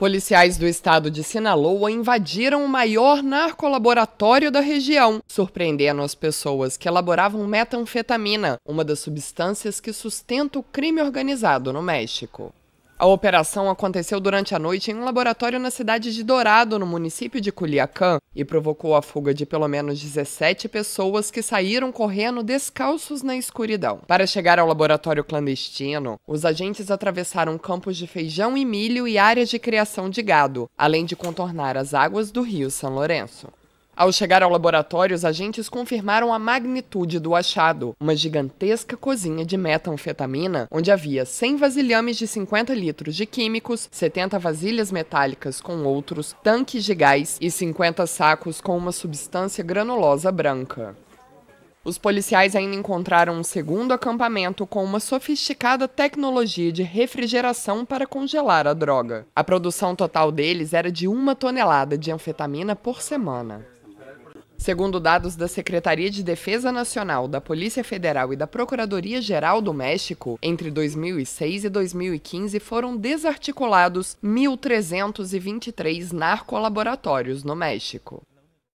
Policiais do estado de Sinaloa invadiram o maior narcolaboratório da região, surpreendendo as pessoas que elaboravam metanfetamina, uma das substâncias que sustenta o crime organizado no México. A operação aconteceu durante a noite em um laboratório na cidade de Dourado, no município de Culiacán, e provocou a fuga de pelo menos 17 pessoas que saíram correndo descalços na escuridão. Para chegar ao laboratório clandestino, os agentes atravessaram campos de feijão e milho e áreas de criação de gado, além de contornar as águas do Rio São Lourenço. Ao chegar ao laboratório, os agentes confirmaram a magnitude do achado, uma gigantesca cozinha de metanfetamina, onde havia 100 vasilhames de 50 litros de químicos, 70 vasilhas metálicas com outros, tanques de gás e 50 sacos com uma substância granulosa branca. Os policiais ainda encontraram um segundo acampamento com uma sofisticada tecnologia de refrigeração para congelar a droga. A produção total deles era de uma tonelada de anfetamina por semana. Segundo dados da Secretaria de Defesa Nacional, da Polícia Federal e da Procuradoria-Geral do México, entre 2006 e 2015 foram desarticulados 1.323 narcolaboratórios no México.